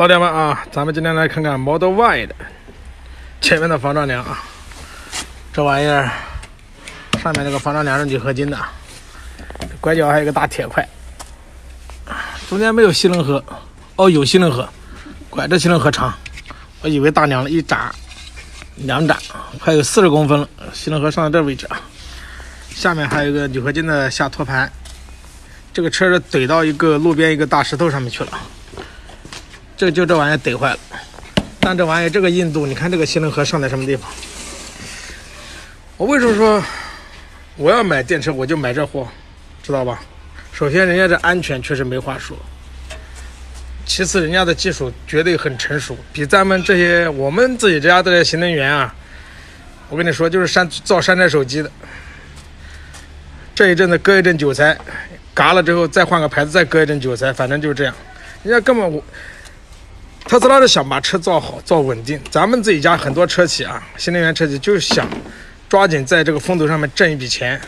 老铁们啊，咱们今天来看看 Model Y 的前面的防撞梁啊。这玩意儿上面那个防撞梁是铝合金的，拐角还有个大铁块。中间没有吸能盒哦，有吸能盒，拐着吸能盒长，我以为大梁了，一展两展，快有四十公分了。吸能盒上到这位置啊，下面还有一个铝合金的下托盘。这个车是怼到一个路边一个大石头上面去了。这就这玩意儿怼坏了，但这玩意儿这个硬度，你看这个新能源上在什么地方？我为什么说我要买电车，我就买这货，知道吧？首先人家这安全确实没话说，其次人家的技术绝对很成熟，比咱们这些我们自己家的新能源啊，我跟你说，就是山造山寨手机的，这一阵子割一阵韭菜，嘎了之后再换个牌子再割一阵韭菜，反正就是这样，人家根本我。特斯拉是想把车造好、造稳定。咱们自己家很多车企啊，新能源车企就是想抓紧在这个风头上面挣一笔钱，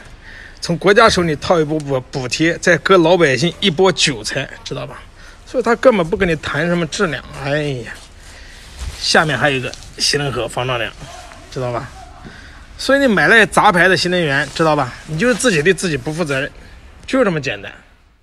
从国家手里套一波补补贴，再割老百姓一波韭菜，知道吧？所以他根本不跟你谈什么质量。哎呀，下面还有一个新能和防撞梁，知道吧？所以你买那些杂牌的新能源，知道吧？你就是自己对自己不负责任，就这么简单。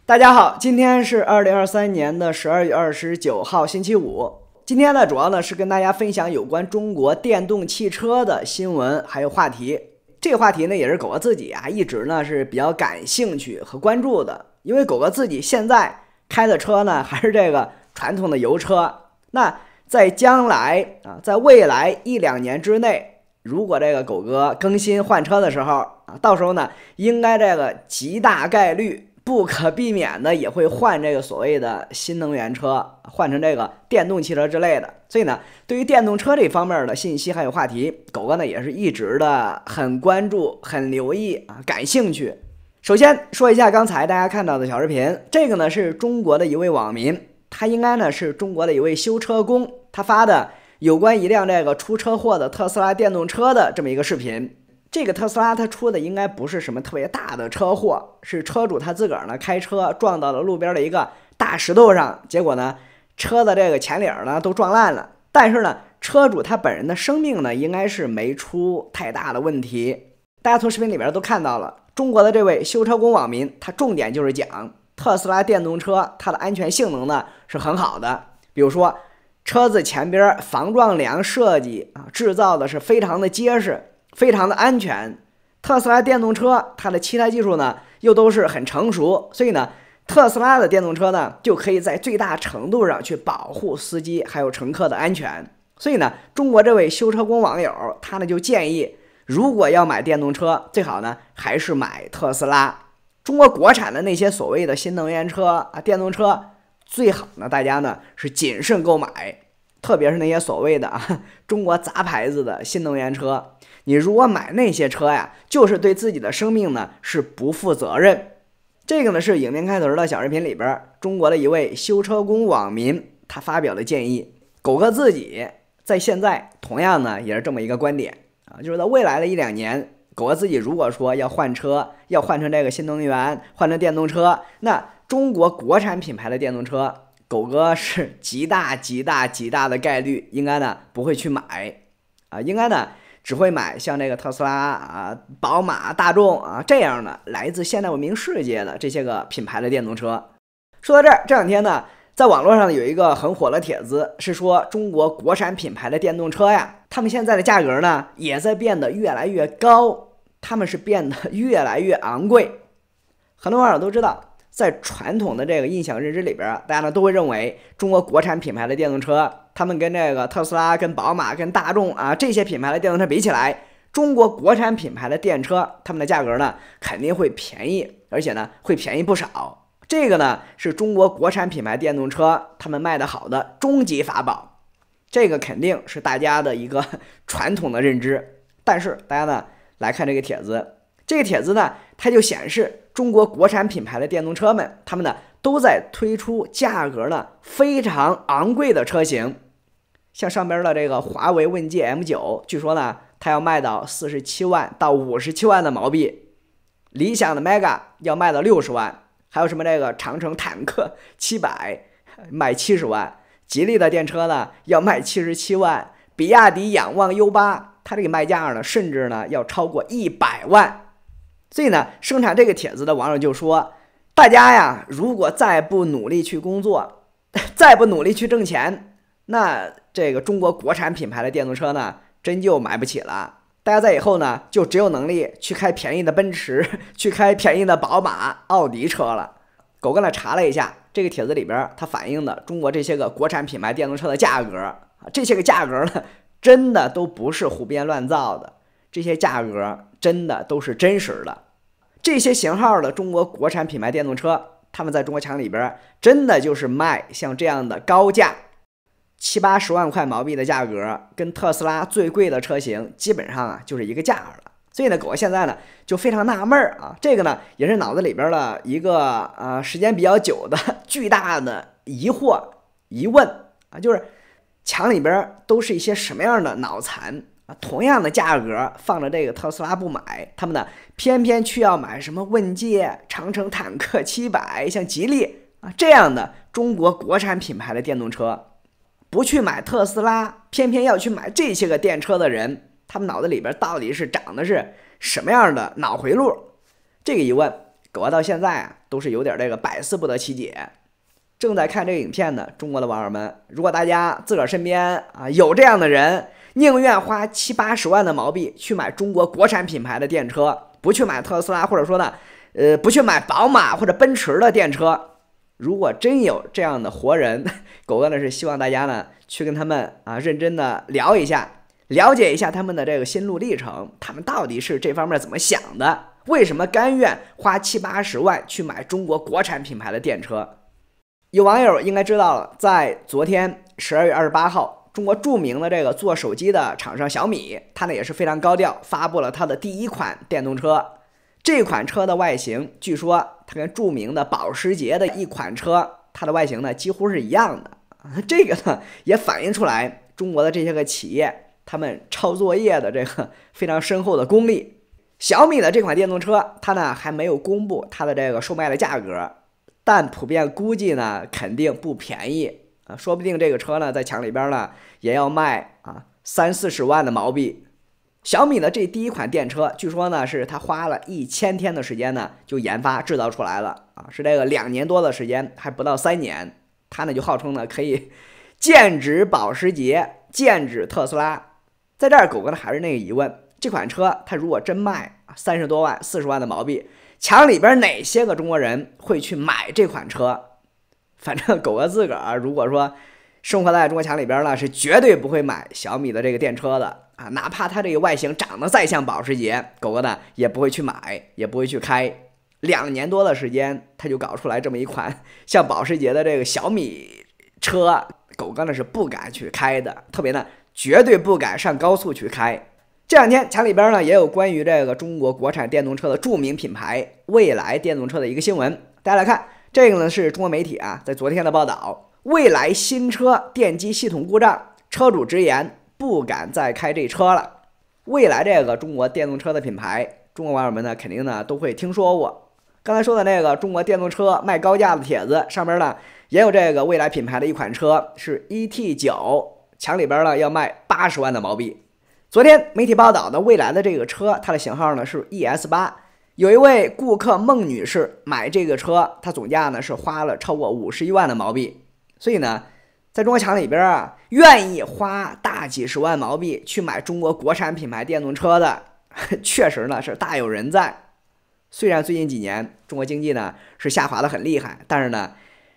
大家好，今天是二零二三年的十二月二十九号，星期五。今天呢，主要呢是跟大家分享有关中国电动汽车的新闻，还有话题。这个话题呢，也是狗哥自己啊，一直呢是比较感兴趣和关注的。因为狗哥自己现在开的车呢，还是这个传统的油车。那在将来啊，在未来一两年之内，如果这个狗哥更新换车的时候啊，到时候呢，应该这个极大概率。不可避免的也会换这个所谓的新能源车，换成这个电动汽车之类的。所以呢，对于电动车这方面的信息还有话题，狗哥呢也是一直的很关注、很留意啊，感兴趣。首先说一下刚才大家看到的小视频，这个呢是中国的一位网民，他应该呢是中国的一位修车工，他发的有关一辆这个出车祸的特斯拉电动车的这么一个视频。这个特斯拉它出的应该不是什么特别大的车祸，是车主他自个儿呢开车撞到了路边的一个大石头上，结果呢车的这个前脸呢都撞烂了，但是呢车主他本人的生命呢应该是没出太大的问题。大家从视频里边都看到了，中国的这位修车工网民，他重点就是讲特斯拉电动车它的安全性能呢是很好的，比如说车子前边防撞梁设计啊制造的是非常的结实。非常的安全，特斯拉电动车它的其他技术呢又都是很成熟，所以呢，特斯拉的电动车呢就可以在最大程度上去保护司机还有乘客的安全。所以呢，中国这位修车工网友他呢就建议，如果要买电动车，最好呢还是买特斯拉。中国国产的那些所谓的新能源车啊，电动车最好呢大家呢是谨慎购买。特别是那些所谓的啊 中国杂牌子的新能源车，你如果买那些车呀，就是对自己的生命呢是不负责任。这个呢是影片开头的小视频里边中国的一位修车工网民他发表的建议。狗哥自己在现在同样呢也是这么一个观点啊，就是在未来的一两年，狗哥自己如果说要换车，要换成这个新能源，换成电动车，那中国国产品牌的电动车。狗哥是极大极大极大的概率应该呢不会去买啊，应该呢只会买像那个特斯拉啊、宝马、大众啊这样的来自现代文明世界的这些个品牌的电动车。说到这儿，这两天呢，在网络上有一个很火的帖子，是说中国国产品牌的电动车呀，他们现在的价格呢也在变得越来越高，他们是变得越来越昂贵。很多网友都知道。在传统的这个印象认知里边，大家呢都会认为中国国产品牌的电动车，他们跟这个特斯拉、跟宝马、跟大众啊这些品牌的电动车比起来，中国国产品牌的电车它们的价格呢肯定会便宜，而且呢会便宜不少。这个呢是中国国产品牌电动车他们卖的好的终极法宝，这个肯定是大家的一个 传统的认知。但是大家呢来看这个帖子，这个帖子呢它就显示。中国国产品牌的电动车们，他们呢都在推出价格呢非常昂贵的车型，像上边的这个华为问界 M9，据说呢它要卖到四十七万到五十七万的毛币，理想的 Mega 要卖到六十万，还有什么这个长城坦克 七百卖七十万，吉利的电车呢要卖七十七万，比亚迪仰望 U8，它这个卖价呢甚至呢要超过一百万。所以呢，生产这个帖子的网友就说：“大家呀，如果再不努力去工作，再不努力去挣钱，那这个中国国产品牌的电动车呢，真就买不起了。大家在以后呢，就只有能力去开便宜的奔驰，去开便宜的宝马、奥迪车了。”狗哥呢查了一下这个帖子里边，它反映的中国这些个国产品牌电动车的价格，这些个价格呢，真的都不是胡编乱造的，这些价格。真的都是真实的，这些型号的中国国产品牌电动车，他们在中国墙里边真的就是卖像这样的高价，七八十万块毛币的价格，跟特斯拉最贵的车型基本上啊就是一个价格了。所以呢，狗现在呢就非常纳闷儿啊，这个呢也是脑子里边的一个呃时间比较久的巨大的疑惑疑问啊，就是墙里边都是一些什么样的脑残？同样的价格放着这个特斯拉不买，他们呢偏偏去要买什么问界、长城坦克七百、像吉利啊这样的中国国产品牌的电动车，不去买特斯拉，偏偏要去买这些个电车的人，他们脑子里边到底是长的是什么样的脑回路？这个疑问，我到现在啊都是有点这个百思不得其解。正在看这个影片的中国的网友们，如果大家自个儿身边啊有这样的人，宁愿花七八十万的毛币去买中国国产品牌的电车，不去买特斯拉，或者说呢，呃，不去买宝马或者奔驰的电车。如果真有这样的活人，狗哥呢是希望大家呢去跟他们啊认真的聊一下，了解一下他们的这个心路历程，他们到底是这方面怎么想的，为什么甘愿花七八十万去买中国国产品牌的电车？有网友应该知道了，在昨天十二月二十八号。中国著名的这个做手机的厂商小米，它呢也是非常高调发布了它的第一款电动车。这款车的外形，据说它跟著名的保时捷的一款车，它的外形呢几乎是一样的。这个呢也反映出来中国的这些个企业，他们抄作业的这个非常深厚的功力。小米的这款电动车，它呢还没有公布它的这个售卖的价格，但普遍估计呢肯定不便宜。啊，说不定这个车呢，在墙里边呢，也要卖啊三四十万的毛币。小米的这第一款电车，据说呢，是他花了一千天的时间呢，就研发制造出来了啊，是这个两年多的时间，还不到三年，他呢就号称呢可以剑指保时捷，剑指特斯拉。在这儿，狗哥呢还是那个疑问：这款车，它如果真卖三十多万、四十万的毛币，墙里边哪些个中国人会去买这款车？反正狗哥自个儿如果说生活在中国墙里边呢，是绝对不会买小米的这个电车的啊，哪怕它这个外形长得再像保时捷，狗哥呢也不会去买，也不会去开。两年多的时间，他就搞出来这么一款像保时捷的这个小米车，狗哥呢是不敢去开的，特别呢绝对不敢上高速去开。这两天墙里边呢也有关于这个中国国产电动车的著名品牌未来电动车的一个新闻，大家来看。这个呢是中国媒体啊，在昨天的报道，未来新车电机系统故障，车主直言不敢再开这车了。未来这个中国电动车的品牌，中国网友们呢肯定呢都会听说过。刚才说的那个中国电动车卖高价的帖子上面呢，也有这个未来品牌的一款车是 E T 九，墙里边呢要卖八十万的毛币。昨天媒体报道的未来的这个车，它的型号呢是 E S 八。有一位顾客孟女士买这个车，她总价呢是花了超过五十一万的毛币，所以呢，在中国墙里边啊，愿意花大几十万毛币去买中国国产品牌电动车的，确实呢是大有人在。虽然最近几年中国经济呢是下滑的很厉害，但是呢，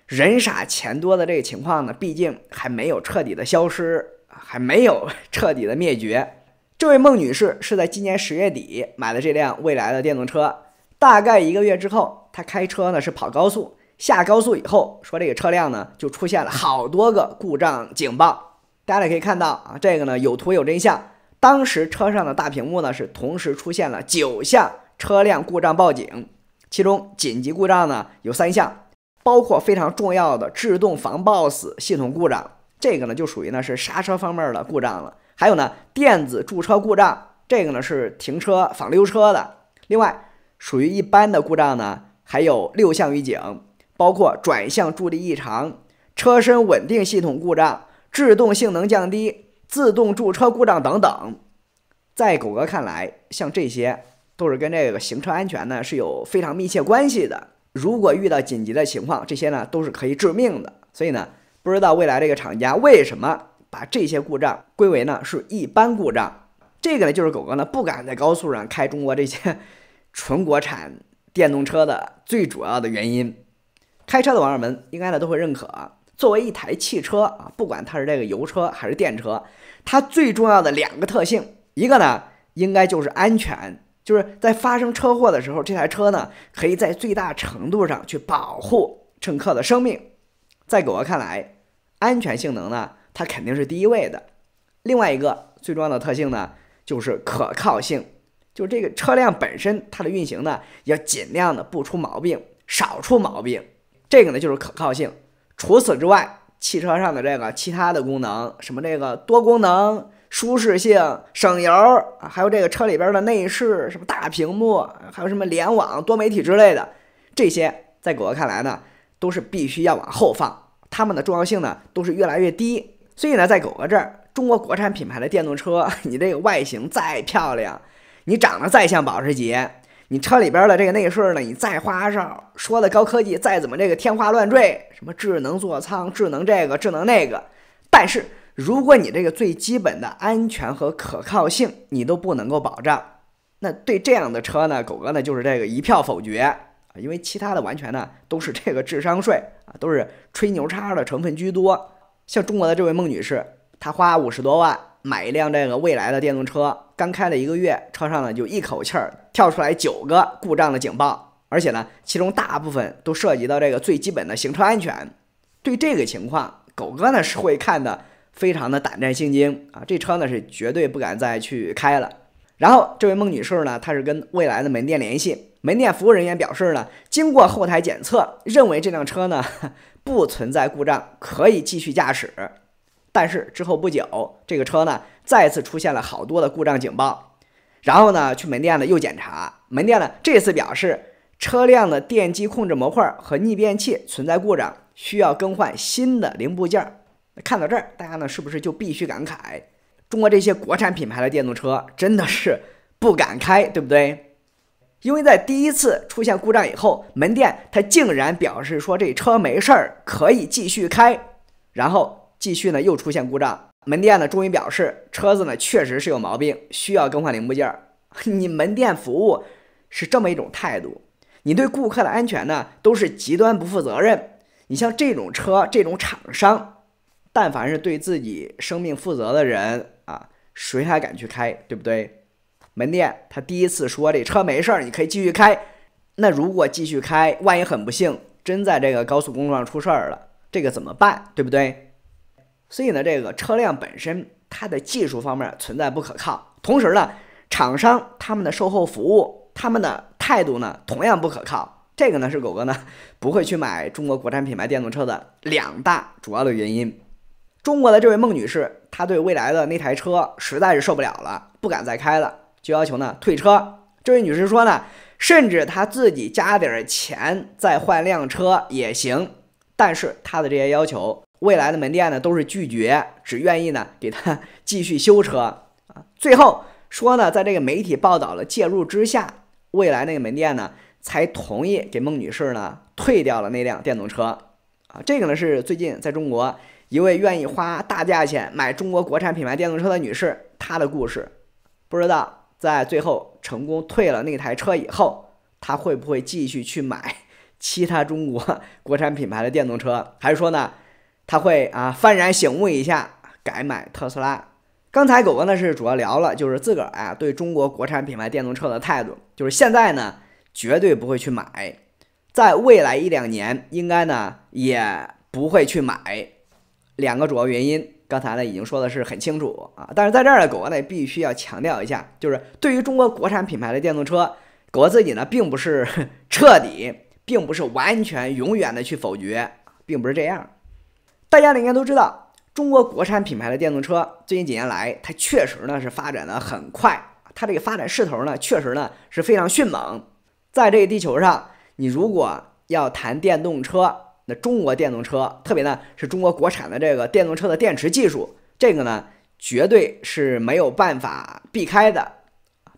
人傻钱多的这个情况呢，毕竟还没有彻底的消失，还没有彻底的灭绝。这位孟女士是在今年十月底买的这辆蔚来的电动车。大概一个月之后，她开车呢是跑高速，下高速以后说这个车辆呢就出现了好多个故障警报。大家可以看到啊，这个呢有图有真相。当时车上的大屏幕呢是同时出现了九项车辆故障报警，其中紧急故障呢有三项，包括非常重要的制动防抱死系统故障，这个呢就属于呢是刹车方面的故障了。还有呢，电子驻车故障，这个呢是停车防溜车的。另外，属于一般的故障呢，还有六项预警，包括转向助力异常、车身稳定系统故障、制动性能降低、自动驻车故障等等。在狗哥看来，像这些都是跟这个行车安全呢是有非常密切关系的。如果遇到紧急的情况，这些呢都是可以致命的。所以呢，不知道未来这个厂家为什么。把这些故障归为呢是一般故障，这个呢就是狗哥呢不敢在高速上开中国这些 纯国产电动车的最主要的原因。开车的网友们应该呢都会认可，作为一台汽车啊，不管它是这个油车还是电车，它最重要的两个特性，一个呢应该就是安全，就是在发生车祸的时候，这台车呢可以在最大程度上去保护乘客的生命。在狗哥看来，安全性能呢。它肯定是第一位的。另外一个最重要的特性呢，就是可靠性，就这个车辆本身它的运行呢，要尽量的不出毛病，少出毛病。这个呢就是可靠性。除此之外，汽车上的这个其他的功能，什么这个多功能、舒适性、省油啊，还有这个车里边的内饰，什么大屏幕，还有什么联网、多媒体之类的，这些在狗哥看来呢，都是必须要往后放，它们的重要性呢，都是越来越低。所以呢，在狗哥这儿，中国国产品牌的电动车，你这个外形再漂亮，你长得再像保时捷，你车里边的这个内饰呢，你再花哨，说的高科技，再怎么这个天花乱坠，什么智能座舱、智能这个、智能那个，但是如果你这个最基本的安全和可靠性你都不能够保障，那对这样的车呢，狗哥呢就是这个一票否决啊，因为其他的完全呢都是这个智商税啊，都是吹牛叉的成分居多。像中国的这位孟女士，她花五十多万买一辆这个未来的电动车，刚开了一个月，车上呢就一口气儿跳出来九个故障的警报，而且呢，其中大部分都涉及到这个最基本的行车安全。对这个情况，狗哥呢是会看的，非常的胆战心惊啊！这车呢是绝对不敢再去开了。然后这位孟女士呢，她是跟未来的门店联系，门店服务人员表示呢，经过后台检测，认为这辆车呢 不存在故障，可以继续驾驶。但是之后不久，这个车呢再次出现了好多的故障警报，然后呢去门店呢又检查，门店呢这次表示车辆的电机控制模块和逆变器存在故障，需要更换新的零部件。看到这儿，大家呢是不是就必须感慨？中国这些国产品牌的电动车真的是不敢开，对不对？因为在第一次出现故障以后，门店他竟然表示说这车没事儿，可以继续开，然后继续呢又出现故障，门店呢终于表示车子呢确实是有毛病，需要更换零部件儿。你门店服务是这么一种态度，你对顾客的安全呢都是极端不负责任。你像这种车，这种厂商，但凡是对自己生命负责的人。谁还敢去开，对不对？门店他第一次说这车没事儿，你可以继续开。那如果继续开，万一很不幸真在这个高速公路上出事儿了，这个怎么办，对不对？所以呢，这个车辆本身它的技术方面存在不可靠，同时呢，厂商他们的售后服务，他们的态度呢同样不可靠。这个呢是狗哥呢不会去买中国国产品牌电动车的两大主要的原因。中国的这位孟女士，她对未来的那台车实在是受不了了，不敢再开了，就要求呢退车。这位女士说呢，甚至她自己加点儿钱再换辆车也行。但是她的这些要求，未来的门店呢都是拒绝，只愿意呢给她继续修车啊。最后说呢，在这个媒体报道的介入之下，未来那个门店呢才同意给孟女士呢退掉了那辆电动车啊。这个呢是最近在中国。一位愿意花大价钱买中国国产品牌电动车的女士，她的故事，不知道在最后成功退了那台车以后，她会不会继续去买其他中国国产品牌的电动车，还是说呢，她会啊幡然醒悟一下，改买特斯拉？刚才狗哥呢是主要聊了，就是自个儿啊对中国国产品牌电动车的态度，就是现在呢绝对不会去买，在未来一两年应该呢也不会去买。两个主要原因，刚才呢已经说的是很清楚啊。但是在这儿呢，狗哥呢必须要强调一下，就是对于中国国产品牌的电动车，狗哥自己呢并不是彻底，并不是完全永远的去否决，并不是这样。大家呢应该都知道，中国国产品牌的电动车最近几年来，它确实呢是发展的很快，它这个发展势头呢确实呢是非常迅猛。在这个地球上，你如果要谈电动车，中国电动车，特别呢是中国国产的这个电动车的电池技术，这个呢绝对是没有办法避开的，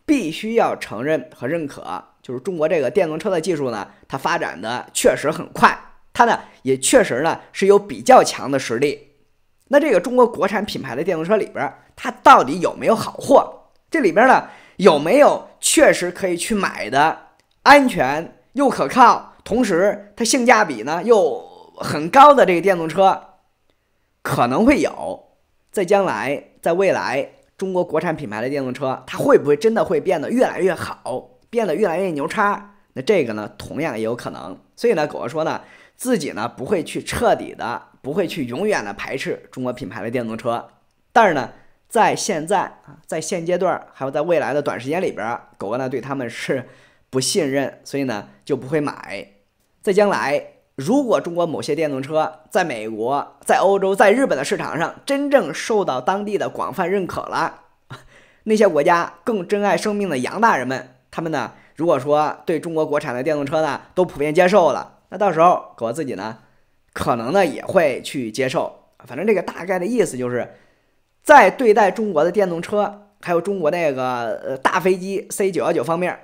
必须要承认和认可。就是中国这个电动车的技术呢，它发展的确实很快，它呢也确实呢是有比较强的实力。那这个中国国产品牌的电动车里边，它到底有没有好货？这里边呢有没有确实可以去买的，安全又可靠？同时，它性价比呢又很高的这个电动车，可能会有在将来，在未来，中国国产品牌的电动车，它会不会真的会变得越来越好，变得越来越牛叉？那这个呢，同样也有可能。所以呢，狗哥说呢，自己呢不会去彻底的，不会去永远的排斥中国品牌的电动车。但是呢，在现在啊，在现阶段，还有在未来的短时间里边儿，狗哥呢对他们是不信任，所以呢就不会买。在将来，如果中国某些电动车在美国、在欧洲、在日本的市场上真正受到当地的广泛认可了，那些国家更珍爱生命的洋大人们，他们呢，如果说对中国国产的电动车呢都普遍接受了，那到时候我自己呢，可能呢也会去接受。反正这个大概的意思就是，在对待中国的电动车，还有中国那个呃大飞机 C 九幺九方面，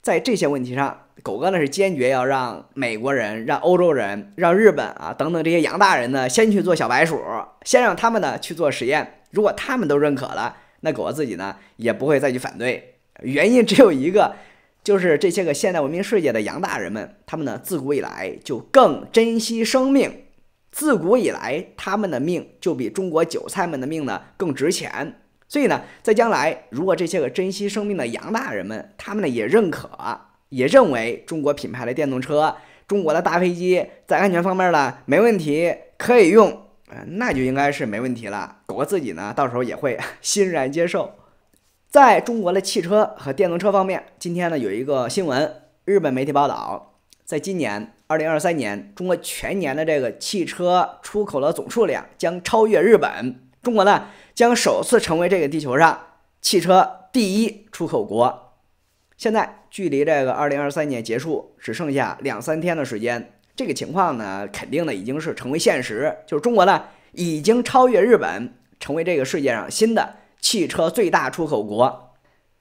在这些问题上。狗哥呢是坚决要让美国人、让欧洲人、让日本啊等等这些洋大人呢先去做小白鼠，先让他们呢去做实验。如果他们都认可了，那狗哥自己呢也不会再去反对。原因只有一个，就是这些个现代文明世界的洋大人们，他们呢自古以来就更珍惜生命，自古以来他们的命就比中国韭菜们的命呢更值钱。所以呢，在将来如果这些个珍惜生命的洋大人们，他们呢也认可。也认为中国品牌的电动车、中国的大飞机在安全方面呢没问题，可以用，那就应该是没问题了。狗哥自己呢到时候也会 欣然接受。在中国的汽车和电动车方面，今天呢有一个新闻，日本媒体报道，在今年二零二三年，中国全年的这个汽车出口的总数量将超越日本，中国呢将首次成为这个地球上汽车第一出口国。现在距离这个二零二三年结束只剩下两三天的时间，这个情况呢，肯定呢已经是成为现实，就是中国呢已经超越日本，成为这个世界上新的汽车最大出口国。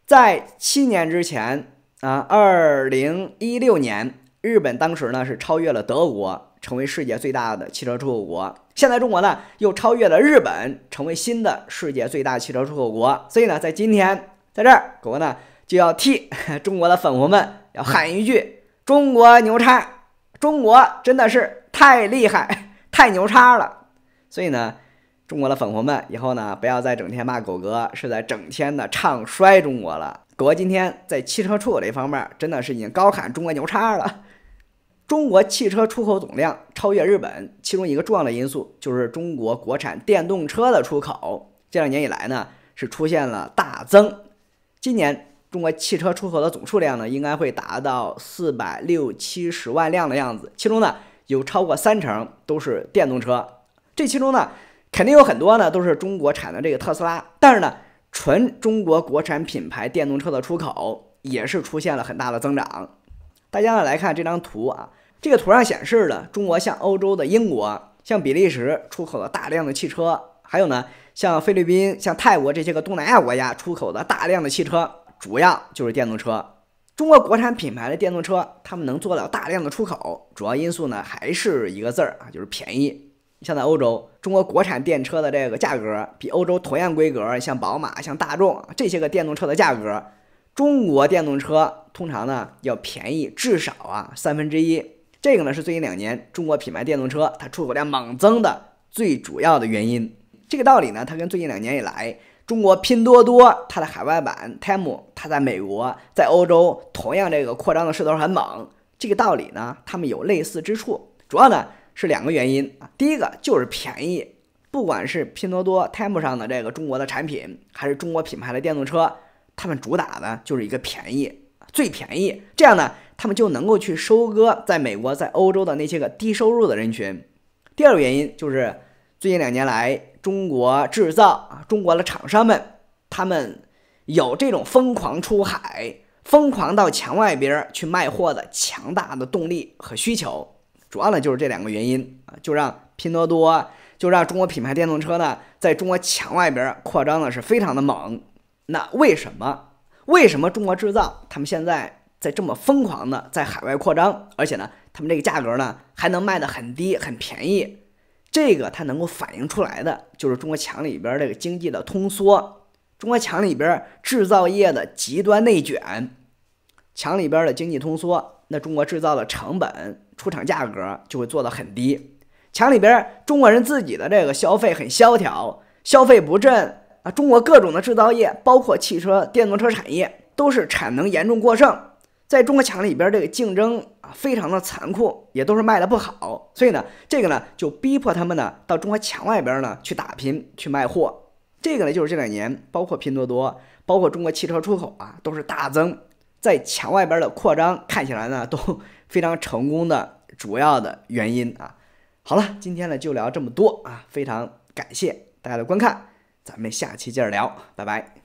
在七年之前啊，二零一六年，日本当时呢是超越了德国，成为世界最大的汽车出口国。现在中国呢又超越了日本，成为新的世界最大汽车出口国。所以呢，在今天，在这儿，狗狗呢。就要替 中国的粉红们要喊一句：“中国牛叉！中国真的是太厉害，太牛叉了！”所以呢，中国的粉红们以后呢，不要再整天骂狗哥是在整天的唱衰中国了。狗哥今天在汽车出口这方面，真的是已经高喊中国牛叉了。中国汽车出口总量超越日本，其中一个重要的因素就是中国国产电动车的出口，这两年以来呢，是出现了大增，今年。中国汽车出口的总数量呢，应该会达到四百六七十万辆的样子，其中呢，有超过三成都是电动车。这其中呢，肯定有很多呢都是中国产的这个特斯拉，但是呢，纯中国国产品牌电动车的出口也是出现了很大的增长。大家呢来看这张图啊，这个图上显示了中国向欧洲的英国、像比利时出口了大量的汽车，还有呢，像菲律宾、像泰国这些个东南亚国家出口的大量的汽车。主要就是电动车，中国国产品牌的电动车，他们能做到大量的出口，主要因素呢还是一个字儿啊，就是便宜。像在欧洲，中国国产电车的这个价格，比欧洲同样规格，像宝马、像大众这些个电动车的价格，中国电动车通常呢要便宜至少啊三分之一。这个呢是最近两年中国品牌电动车它出口量猛增的最主要的原因。这个道理呢，它跟最近两年以来。中国拼多多它的海外版 Tem，它在美国、在欧洲同样这个扩张的势头很猛。这个道理呢，他们有类似之处，主要呢是两个原因啊。第一个就是便宜，不管是拼多多 Tem 上的这个中国的产品，还是中国品牌的电动车，他们主打的就是一个便宜，最便宜，这样呢，他们就能够去收割在美国、在欧洲的那些个低收入的人群。第二个原因就是。最近两年来，中国制造啊，中国的厂商们，他们有这种疯狂出海、疯狂到墙外边去卖货的强大的动力和需求，主要呢就是这两个原因啊，就让拼多多，就让中国品牌电动车呢，在中国墙外边扩张的是非常的猛。那为什么？为什么中国制造他们现在在这么疯狂的在海外扩张，而且呢，他们这个价格呢还能卖的很低、很便宜？这个它能够反映出来的，就是中国强里边这个经济的通缩，中国强里边制造业的极端内卷，强里边的经济通缩，那中国制造的成本出厂价格就会做得很低，强里边中国人自己的这个消费很萧条，消费不振啊，中国各种的制造业，包括汽车、电动车产业，都是产能严重过剩。在中国墙里边，这个竞争啊，非常的残酷，也都是卖的不好。所以呢，这个呢，就逼迫他们呢，到中国墙外边呢，去打拼，去卖货。这个呢，就是这两年，包括拼多多，包括中国汽车出口啊，都是大增。在墙外边的扩张，看起来呢，都非常成功的主要的原因啊。好了，今天呢，就聊这么多啊，非常感谢大家的观看，咱们下期接着聊，拜拜。